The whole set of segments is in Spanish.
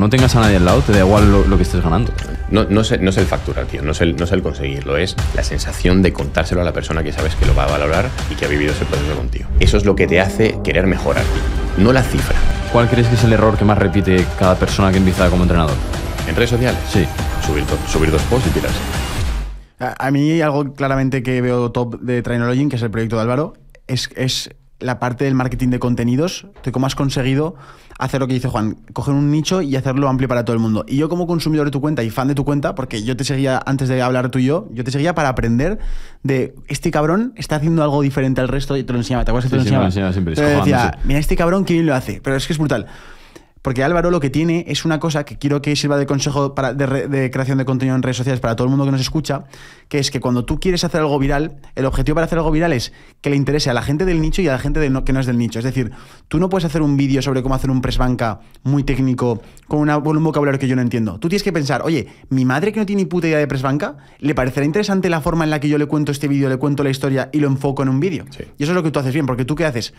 no tengas a nadie al lado, te da igual lo, que estés ganando. No, no, es, no, es, el facturar, tío, no es el, no es el conseguirlo, es la sensación de contárselo a la persona que sabes que lo va a valorar y que ha vivido ese proceso contigo. Eso es lo que te hace querer mejorar, no la cifra. ¿Cuál crees que es el error que más repite cada persona que empieza como entrenador? ¿En redes sociales? Sí. Subir, subir dos posts y tirarse. A, mí algo claramente que veo top de Trainology, que es el proyecto de Álvaro, es, es la parte del marketing de contenidos, de cómo has conseguido hacer lo que dice Juan, coger un nicho y hacerlo amplio para todo el mundo. Y yo como consumidor de tu cuenta y fan de tu cuenta, porque yo te seguía antes de hablar tú y yo, yo te seguía para aprender de este cabrón está haciendo algo diferente al resto y te lo enseñaba, ¿te acuerdas que te lo mira, este cabrón quién lo hace, pero es que es brutal. Porque Álvaro lo que tiene es una cosa que quiero que sirva de consejo de, creación de contenido en redes sociales para todo el mundo que nos escucha, que es que cuando tú quieres hacer algo viral, el objetivo para hacer algo viral es que le interese a la gente del nicho y a la gente que no es del nicho. Es decir, tú no puedes hacer un vídeo sobre cómo hacer un press banca muy técnico con, un vocabulario que yo no entiendo. Tú tienes que pensar, oye, mi madre que no tiene ni puta idea de press banca, ¿le parecerá interesante la forma en la que yo le cuento este vídeo, le cuento la historia y lo enfoco en un vídeo? Y eso es lo que tú haces bien, porque tú qué haces?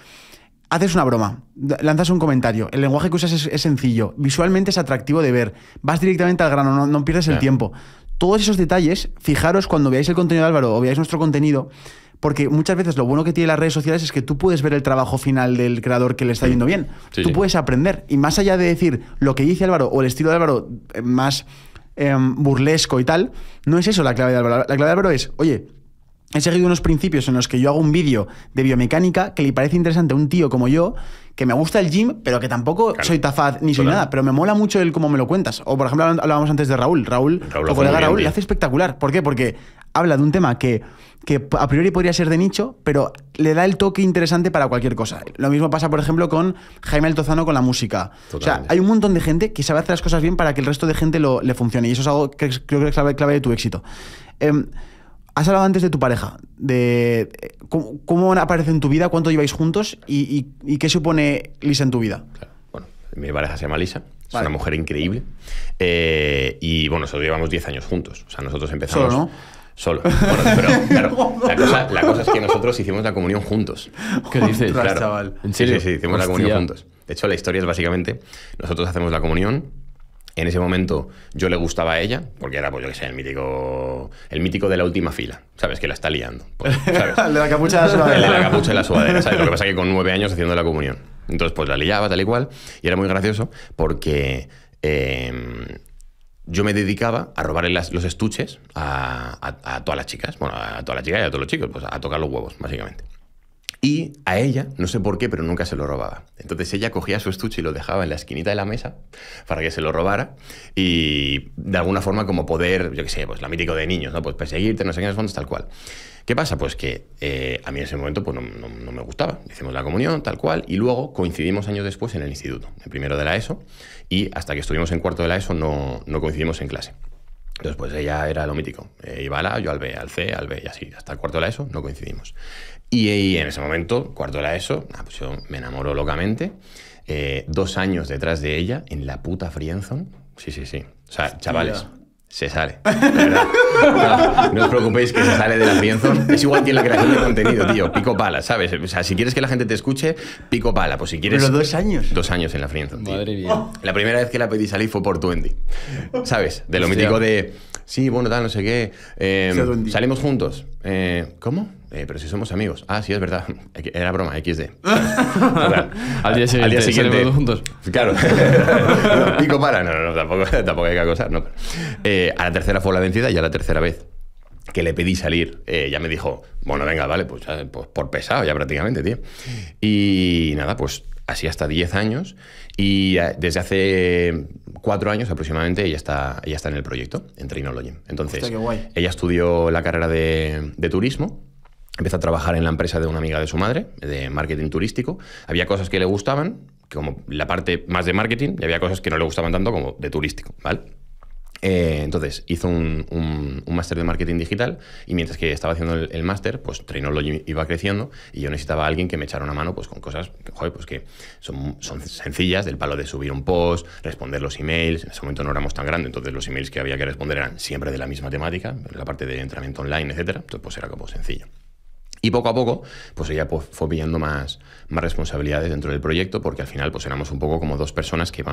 haces una broma, lanzas un comentario, el lenguaje que usas es, sencillo, visualmente es atractivo de ver, vas directamente al grano, no, pierdes el tiempo. Todos esos detalles, fijaros cuando veáis el contenido de Álvaro o veáis nuestro contenido, porque muchas veces lo bueno que tiene las redes sociales es que tú puedes ver el trabajo final del creador que le está yendo bien. tú puedes aprender. Y más allá de decir lo que dice Álvaro o el estilo de Álvaro eh, más em, burlesco y tal, no es eso la clave de Álvaro. La clave de Álvaro es, oye, he seguido unos principios en los que yo hago un vídeo de biomecánica que le parece interesante a un tío como yo, que me gusta el gym, pero que tampoco soy tafaz ni soy nada, pero me mola mucho el cómo me lo cuentas. O por ejemplo, hablábamos antes de Raúl. Raúl, Raúl, le hace espectacular. ¿Por qué? Porque habla de un tema que, a priori podría ser de nicho, pero le da el toque interesante para cualquier cosa. Lo mismo pasa, por ejemplo, con Jaime Altozano con la música. O sea, hay un montón de gente que sabe hacer las cosas bien para que el resto de gente lo, le funcione. Y eso es algo que creo que es clave, clave de tu éxito. Em, Has hablado antes de tu pareja, de eh, cómo, aparece en tu vida, cuánto lleváis juntos y, qué supone Lisa en tu vida. Bueno, mi pareja se llama Lisa, es una mujer increíble. Eh, y bueno, nosotros llevamos 10 años juntos. O sea, nosotros empezamos. Solo, Bueno, pero claro, la cosa, es que nosotros hicimos la comunión juntos. ¿Qué dices? Claro. Chaval. Sí, sí, sí, hicimos la comunión juntos. De hecho, la historia es básicamente: nosotros hacemos la comunión en ese momento yo le gustaba a ella, porque era, pues yo qué sé, el mítico, el mítico de la última fila, ¿sabes? Que la está liando. Pues, la capucha de la sudadera. El la capucha la ¿sabes? Lo que pasa es que con nueve años haciendo la comunión. Entonces, pues la liaba tal y cual, y era muy gracioso porque... Em, yo me dedicaba a robarle los estuches a, a, todas las chicas, bueno, a todas las chicas y a todos los chicos, pues a tocar los huevos, básicamente. Y a ella, no sé por qué, pero nunca se lo robaba. Entonces ella cogía su estuche y lo dejaba en la esquinita de la mesa para que se lo robara y de alguna forma como poder, yo qué sé, pues la mítico de niños, ¿no? Pues perseguirte, no sé qué, tal cual. ¿Qué pasa? Pues que eh, a mí en ese momento pues, no, me gustaba. Hicimos la comunión, tal cual, y luego coincidimos años después en el instituto, el primero de la ESO, y hasta que estuvimos en cuarto de la ESO no coincidimos en clase. Entonces, pues ella era lo mítico. Eh, iba al A, yo al B, al C, al B y así. Hasta el cuarto de la ESO no coincidimos. Y, en ese momento, cuarto de la ESO, ah, pues yo me enamoró locamente. Eh, dos años detrás de ella, en la puta Frienzon. Sí, sí, sí. O sea, chavales, se sale. No, os preocupéis que se sale de la friendzone Es igual que en la creación de contenido, tío. Pico pala, ¿sabes? O sea, si quieres que la gente te escuche, pico pala. Pues si quieres. Pero dos años. Dos años en la friendzone, Madre mía. Oh. La primera vez que la pedí salir fue por Twenty. ¿Sabes? De lo mítico de. Sí, bueno, tal, no sé qué. Eh, salimos juntos. Eh, ¿Cómo? Eh, pero si somos amigos. Ah, sí, es verdad. Era broma, XD. al día siguiente. Al juntos. Claro. pico para. No, no, tampoco, tampoco hay que acosar. No. Eh, a la tercera fue la vencida y a la tercera vez que le pedí salir, eh, ya me dijo, bueno, venga, vale, pues, eh, pues, por pesado ya prácticamente, tío. Y nada, pues así hasta 10 años y desde hace 4 años aproximadamente ella está, ella está en el proyecto, en Trinology. Entonces, ella estudió la carrera de, de turismo Empezó a trabajar en la empresa de una amiga de su madre, de marketing turístico. Había cosas que le gustaban, como la parte más de marketing, y había cosas que no le gustaban tanto como de turístico, ¿vale? Eh, entonces hizo un, un, máster de marketing digital y mientras que estaba haciendo el, máster, pues lo iba creciendo y yo necesitaba a alguien que me echara una mano pues, con cosas que, pues, que son, son sencillas, del palo de subir un post, responder los emails. En ese momento no éramos tan grandes, entonces los emails que había que responder eran siempre de la misma temática, la parte de entrenamiento online, etc. Entonces pues era como sencillo. Y poco a poco, pues ella pues, fue pillando más, más responsabilidades dentro del proyecto, porque al final pues éramos un poco como dos personas que,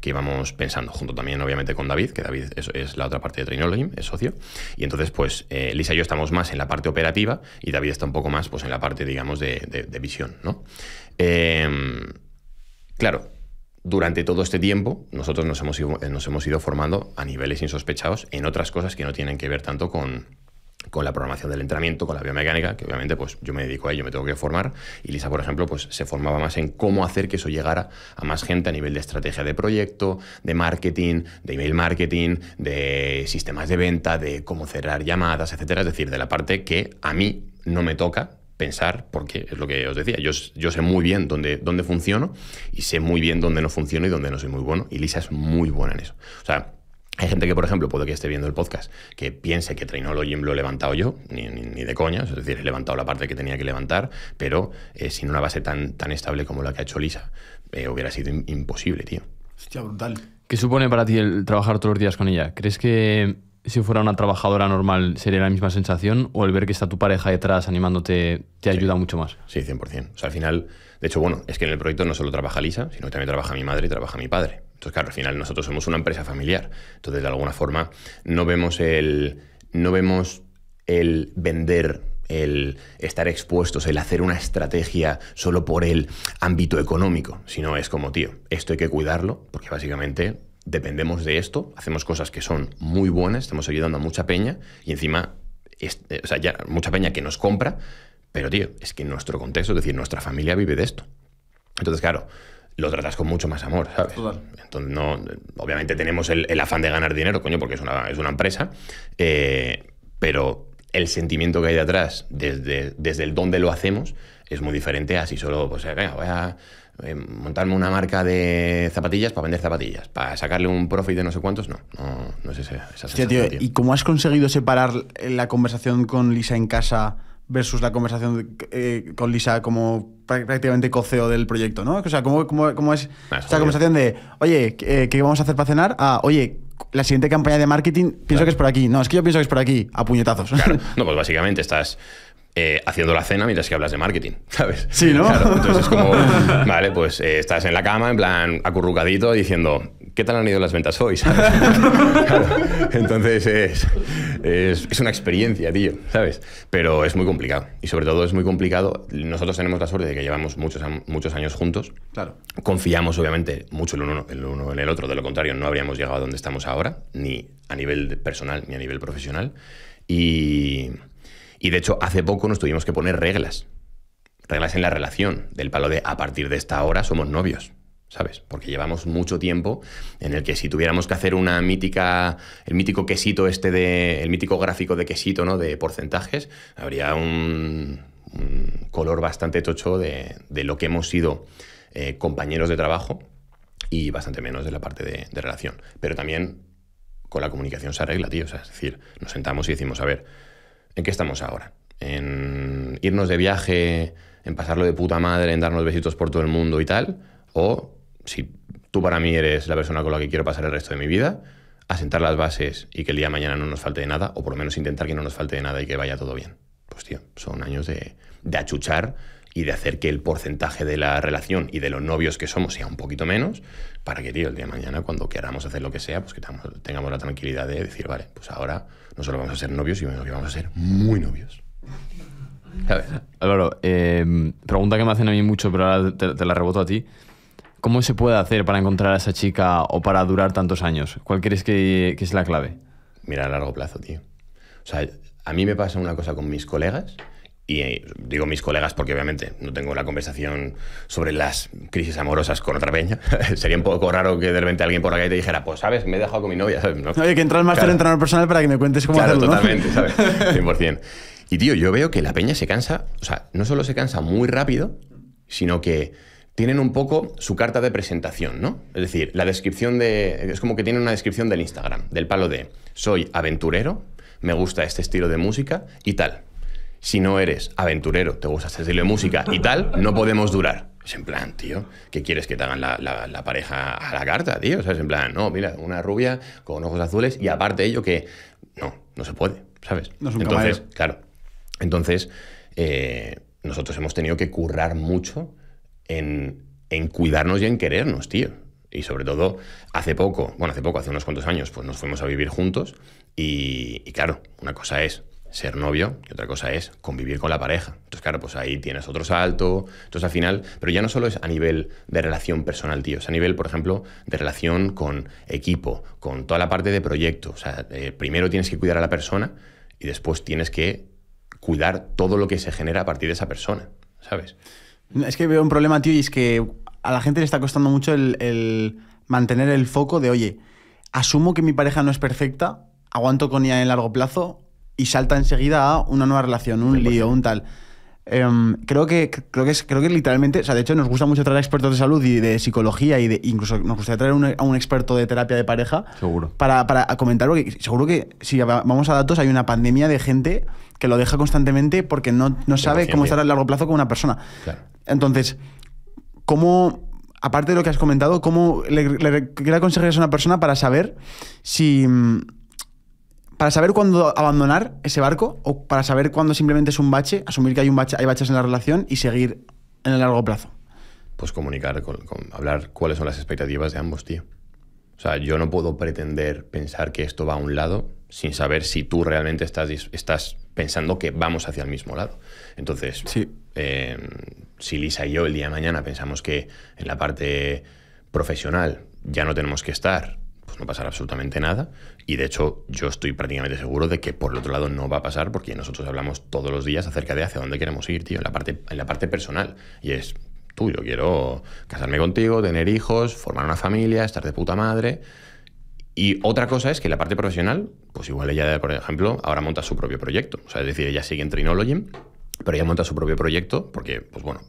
que íbamos pensando, junto también obviamente con David, que David es, la otra parte de Trainology, es socio. Y entonces pues eh, Lisa y yo estamos más en la parte operativa y David está un poco más pues en la parte, digamos, de, visión, ¿no? Em, claro, durante todo este tiempo nosotros nos nos hemos ido formando a niveles insospechados en otras cosas que no tienen que ver tanto con con la programación del entrenamiento, con la biomecánica, que obviamente pues yo me dedico a ello, me tengo que formar. Y Lisa, por ejemplo, pues se formaba más en cómo hacer que eso llegara a más gente a nivel de estrategia de proyecto, de marketing, de email marketing, de sistemas de venta, de cómo cerrar llamadas, etcétera. Es decir, de la parte que a mí no me toca pensar, porque es lo que os decía, yo, sé muy bien dónde, dónde funciono y sé muy bien dónde no funciono y dónde no soy muy bueno. Y Lisa es muy buena en eso. O sea, hay gente que, por ejemplo, puede que esté viendo el podcast, que piense que Trainology lo he levantado yo, ni, ni, de coña, es decir, he levantado la parte que tenía que levantar, pero eh, sin una base tan, tan estable como la que ha hecho Lisa, eh, hubiera sido imposible, tío. Hostia, brutal. ¿Qué supone para ti el trabajar todos los días con ella? ¿Crees que si fuera una trabajadora normal sería la misma sensación o el ver que está tu pareja detrás animándote te ayuda mucho más? Sí, 100%. O sea, al final, de hecho, bueno, es que en el proyecto no solo trabaja Lisa, sino que también trabaja mi madre y trabaja mi padre. Entonces, claro, al final nosotros somos una empresa familiar. Entonces, de alguna forma, no vemos el, no vemos el vender el estar expuestos, el hacer una estrategia solo por el ámbito económico, sino es como, tío, esto hay que cuidarlo, porque básicamente dependemos de esto, hacemos cosas que son muy buenas, estamos ayudando a mucha peña y encima, eh, o sea, mucha peña que nos compra, pero tío, es que nuestro contexto, es decir, nuestra familia vive de esto. Entonces, claro, lo tratas con mucho más amor, ¿sabes? Total. Entonces, no, obviamente tenemos el, afán de ganar dinero, coño, porque es una, empresa, eh, pero el sentimiento que hay detrás, desde, desde el dónde lo hacemos, es muy diferente a si solo, pues, eh, venga, voy a eh, montarme una marca de zapatillas para vender zapatillas, para sacarle un profit de no sé cuántos, no, no, no es ese, esa tío. ¿Y cómo has conseguido separar la conversación con Lisa en casa? versus la conversación eh, con Lisa como prácticamente coceo del proyecto, ¿no? O sea, ¿cómo, cómo, cómo es ah, esta conversación de, oye, eh, ¿qué vamos a hacer para cenar? Ah, oye, la siguiente campaña de marketing pienso que es por aquí. No, es que yo pienso que es por aquí, a puñetazos. Claro, no, pues básicamente estás... Eh, haciendo la cena mientras que hablas de marketing, ¿sabes? Sí, ¿no? Claro, entonces es como, vale, pues estás en la cama, en plan acurrucadito, diciendo, ¿qué tal han ido las ventas hoy? entonces es, es, una experiencia, tío, ¿sabes? Pero es muy complicado. Y sobre todo es muy complicado. Nosotros tenemos la suerte de que llevamos muchos, muchos años juntos. Claro. Confiamos, obviamente, mucho el uno, el uno en el otro. De lo contrario, no habríamos llegado a donde estamos ahora, ni a nivel personal ni a nivel profesional. y de hecho, hace poco nos tuvimos que poner reglas. Reglas en la relación, del palo de a partir de esta hora somos novios. ¿sabes? Porque llevamos mucho tiempo en el que si tuviéramos que hacer una mítica, el mítico quesito este de, el mítico gráfico de quesito, ¿no? De porcentajes, habría un, color bastante tocho de, lo que hemos sido eh, compañeros de trabajo y bastante menos de la parte de, relación. Pero también con la comunicación se arregla, tío. O sea, es decir, nos sentamos y decimos, a ver, ¿en qué estamos ahora? ¿En irnos de viaje, en pasarlo de puta madre, en darnos besitos por todo el mundo y tal? ¿O si tú para mí eres la persona con la que quiero pasar el resto de mi vida, asentar las bases y que el día de mañana no nos falte de nada, o por lo menos intentar que no nos falte de nada y que vaya todo bien. Pues tío, son años de, achuchar y de hacer que el porcentaje de la relación y de los novios que somos sea un poquito menos, para que, tío, el día de mañana, cuando queramos hacer lo que sea, pues que tengamos la tranquilidad de decir, vale, pues ahora no solo vamos a ser novios, sino que vamos a ser muy novios. A ver, Álvaro, em, pregunta que me hacen a mí mucho, pero ahora te, te la reboto a ti. ¿Cómo se puede hacer para encontrar a esa chica o para durar tantos años? ¿Cuál crees que, es la clave? Mira, a largo plazo, tío. O sea, a mí me pasa una cosa con mis colegas, y eh, digo mis colegas porque obviamente no tengo la conversación sobre las crisis amorosas con otra peña. Sería un poco raro que de repente alguien por acá te dijera, pues sabes, me he dejado con mi novia, ¿sabes? ¿No? Oye, que entras más máster claro. entrenador personal para que me cuentes cómo claro, hacerlo, ¿no? totalmente, ¿sabes? 100%. Y tío, yo veo que la peña se cansa, o sea, no solo se cansa muy rápido, sino que tienen un poco su carta de presentación, ¿no? Es decir, la descripción de. Es como que tienen una descripción del Instagram, del palo de soy aventurero, me gusta este estilo de música y tal. Si no eres aventurero, te gusta este estilo de música y tal, no podemos durar. Es en plan, tío, ¿qué quieres que te hagan la, pareja a la carta, tío? O es en plan, no, mira, una rubia con ojos azules y aparte de ello que no, no se puede, ¿sabes? No es un entonces, claro. Entonces, eh, nosotros hemos tenido que currar mucho en, cuidarnos y en querernos, tío. Y sobre todo, hace poco, bueno, hace poco, hace unos cuantos años, pues nos fuimos a vivir juntos y, claro, una cosa es ser novio y otra cosa es convivir con la pareja. Entonces, claro, pues ahí tienes otro salto. Entonces, al final, pero ya no solo es a nivel de relación personal, tío, es a nivel, por ejemplo, de relación con equipo, con toda la parte de proyecto. O sea, eh, primero tienes que cuidar a la persona y después tienes que cuidar todo lo que se genera a partir de esa persona, ¿sabes? Es que veo un problema, tío, y es que a la gente le está costando mucho el, mantener el foco de, oye, asumo que mi pareja no es perfecta, aguanto con ella en largo plazo y salta enseguida a una nueva relación, un lío, un tal. Em, creo, que, creo, que es, creo que literalmente, o sea, de hecho nos gusta mucho traer expertos de salud y de psicología y de incluso nos gustaría traer a un experto de terapia de pareja. Seguro. Para, para comentar, porque seguro que si vamos a datos hay una pandemia de gente que lo deja constantemente porque no, no sabe cómo estar a largo plazo con una persona. Claro. Entonces, ¿cómo, aparte de lo que has comentado, cómo le, le, a una persona para saber si... Mm, para saber cuándo abandonar ese barco o para saber cuándo simplemente es un bache, asumir que hay, un bache, hay baches en la relación y seguir en el largo plazo? Pues comunicar, con, hablar cuáles son las expectativas de ambos, tío. O sea, yo no puedo pretender pensar que esto va a un lado sin saber si tú realmente estás, estás pensando que vamos hacia el mismo lado. Entonces, sí. Em, si Lisa y yo el día de mañana pensamos que en la parte profesional ya no tenemos que estar, pues no pasará absolutamente nada. Y de hecho, yo estoy prácticamente seguro de que por el otro lado no va a pasar porque nosotros hablamos todos los días acerca de hacia dónde queremos ir, tío, en la parte, en la parte personal. Y es, tú, yo quiero casarme contigo, tener hijos, formar una familia, estar de puta madre. Y otra cosa es que la parte profesional, pues igual ella, por ejemplo, ahora monta su propio proyecto. O sea, es decir, ella sigue en Trinology pero ella monta su propio proyecto porque, pues bueno,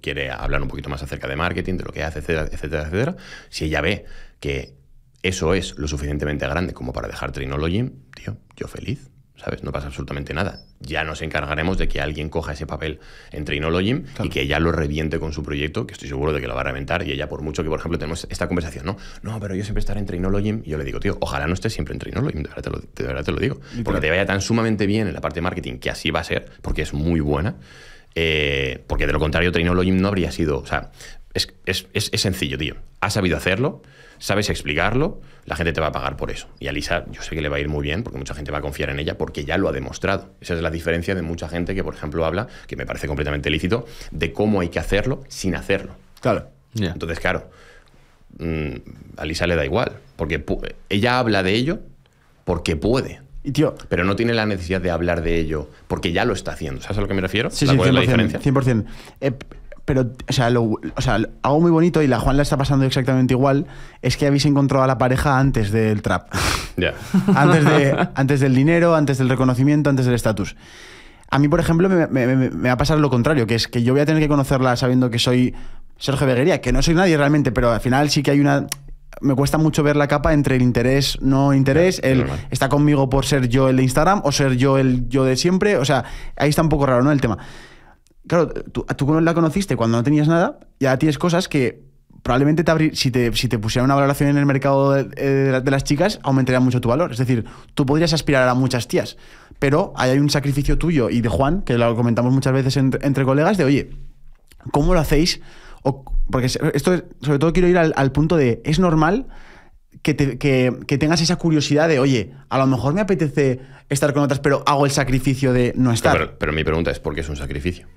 quiere hablar un poquito más acerca de marketing, de lo que hace, etcétera, etcétera, etcétera. Si ella ve que eso es lo suficientemente grande como para dejar Trinology, tío, yo feliz. ¿sabes? No pasa absolutamente nada. Ya nos encargaremos de que alguien coja ese papel en Trainology y que ella lo reviente con su proyecto, que estoy seguro de que lo va a reventar y ella por mucho que, por ejemplo, tenemos esta conversación, ¿no? No, pero yo siempre estaré en Trainology y yo le digo, tío, ojalá no estés siempre en Trainology, de verdad te lo, te lo digo. Porque te vaya tan sumamente bien en la parte de marketing, que así va a ser, porque es muy buena. Eh, porque de lo contrario, Trainology no habría sido es, sencillo, tío. Has sabido hacerlo, sabes explicarlo, la gente te va a pagar por eso. Y a Lisa yo sé que le va a ir muy bien porque mucha gente va a confiar en ella porque ya lo ha demostrado. Esa es la diferencia de mucha gente que, por ejemplo, habla, que me parece completamente lícito, de cómo hay que hacerlo sin hacerlo. Claro. Entonces, claro, mm, a Lisa le da igual, porque ella habla de ello porque puede. Y tío, pero no tiene la necesidad de hablar de ello porque ya lo está haciendo. ¿Sabes a lo que me refiero? Sí, sí, 100%, la diferencia? 100% pero, o sea, o sea, algo muy bonito y la Juan la está pasando exactamente igual, es que habéis encontrado a la pareja antes del trap. Ya. antes, de, antes del dinero, antes del reconocimiento, antes del estatus. A mí, por ejemplo, me, va a pasar lo contrario, que es que yo voy a tener que conocerla sabiendo que soy Sergio Beguería, que no soy nadie realmente, pero al final sí que hay una... Me cuesta mucho ver la capa entre el interés, no interés, él está conmigo por ser yo el de Instagram o ser yo el yo de siempre. O sea, ahí está un poco raro, ¿no? El tema. Claro, tú, tú la conociste cuando no tenías nada, ya tienes cosas que probablemente te abrir, si, te, si te pusieran una valoración en el mercado eh, de, las chicas, aumentaría mucho tu valor. Es decir, tú podrías aspirar a muchas tías, pero ahí hay un sacrificio tuyo y de Juan, que lo comentamos muchas veces entre, colegas, de oye, ¿cómo lo hacéis? O, porque esto, sobre todo, quiero ir al, punto de, es normal que, que, que, tengas esa curiosidad de, oye, a lo mejor me apetece estar con otras, pero hago el sacrificio de no estar. pero mi pregunta es, ¿por qué es un sacrificio?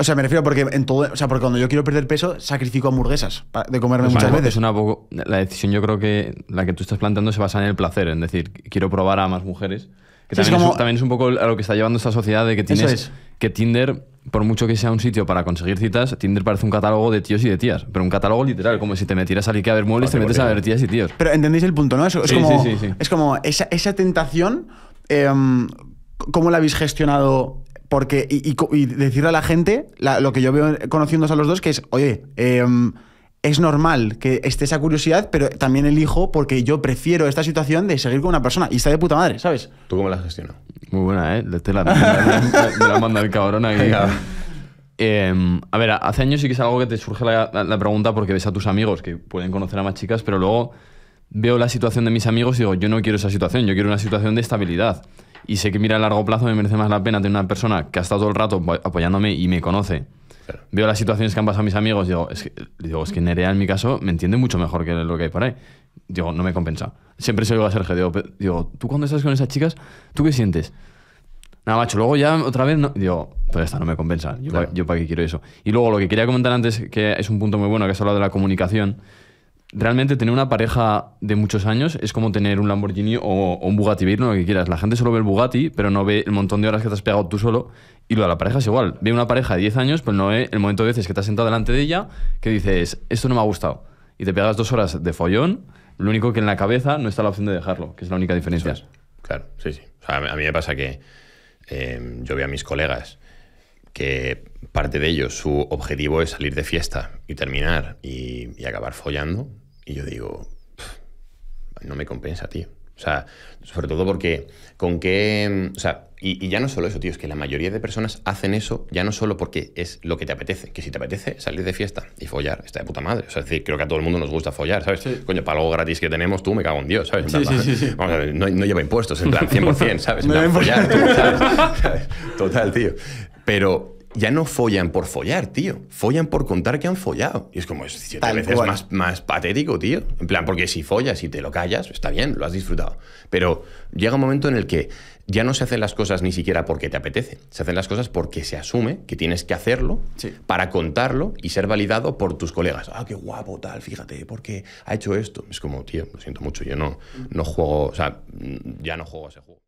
O sea, me refiero porque en todo, o sea, porque cuando yo quiero perder peso, sacrifico hamburguesas de comerme muchas veces. Es una la decisión yo creo que la que tú estás planteando se basa en el placer, en decir, quiero probar a más mujeres. Que también, es un, poco a lo que está llevando esta sociedad de que tienes que Tinder, por mucho que sea un sitio para conseguir citas, Tinder parece un catálogo de tíos y de tías. Pero un catálogo literal, como si te metieras al Ikea a ver muebles, te metes a ver tías y tíos. Pero entendéis el punto, ¿no? Es, como, es como esa, tentación. Em, ¿Cómo la habéis gestionado porque, y, decirle a la gente lo que yo veo conociéndose a los dos, que es, oye, em, es normal que esté esa curiosidad, pero también elijo porque yo prefiero esta situación de seguir con una persona. Y está de puta madre, ¿sabes? ¿Tú cómo la gestionas? Muy buena, ¿eh? de la, la manda el cabrón ahí. Em, a ver, hace años sí que es algo que te surge la, pregunta porque ves a tus amigos que pueden conocer a más chicas, pero luego veo la situación de mis amigos y digo, yo no quiero esa situación, yo quiero una situación de estabilidad. Y sé que mira a largo plazo me merece más la pena tener una persona que ha estado todo el rato apoyándome y me conoce. Veo las situaciones que han pasado mis amigos y digo, es que, digo, es que Nerea en mi caso me entiende mucho mejor que lo que hay por ahí. Digo, no me compensa. Siempre se lo a Sergio, digo, tú cuando estás con esas chicas, ¿tú qué sientes? Nada, macho, luego ya otra vez, no, digo, pues esta no me compensa, yo, yo para qué quiero eso. Y luego lo que quería comentar antes, que es un punto muy bueno, que has hablado de la comunicación, realmente tener una pareja de muchos años es como tener un Lamborghini o, un Bugatti Veyron, lo que quieras. La gente solo ve el Bugatti, pero no ve el montón de horas que te has pegado tú solo. Y lo de la pareja es igual. Ve una pareja de 10 años, pero no ve el momento de veces que te has sentado delante de ella que dices, esto no me ha gustado. Y te pegas dos horas de follón, lo único que en la cabeza no está la opción de dejarlo, que es la única diferencia. Claro, sí, sí. a mí me pasa que em, yo veo a mis colegas que parte de ellos su objetivo es salir de fiesta y terminar y acabar follando y yo digo, no me compensa, tío. O sea, sobre todo porque con qué... Mm, o sea, y, ya no solo eso, tío, es que la mayoría de personas hacen eso ya no solo porque es lo que te apetece, que si te apetece salir de fiesta y follar, está de puta madre. O sea, es decir, creo que a todo el mundo nos gusta follar, ¿sabes? Coño, para algo gratis que tenemos, tú me cago en Dios, ¿sabes? Sí, sí, sí, no, lleva impuestos, en plan 100%, ¿sabes? En follar, tú, ¿sabes? Total, tío. Pero ya no follan por follar, tío. Follan por contar que han follado. Y es como, es siete veces más, más, patético, tío. En plan, porque si follas y te lo callas, está bien, lo has disfrutado. Pero llega un momento en el que ya no se hacen las cosas ni siquiera porque te apetece. Se hacen las cosas porque se asume que tienes que hacerlo para contarlo y ser validado por tus colegas. Ah, qué guapo, tal, fíjate, porque ha hecho esto. Es como, tío, lo siento mucho, yo no, no juego, o sea, ya no juego a ese juego.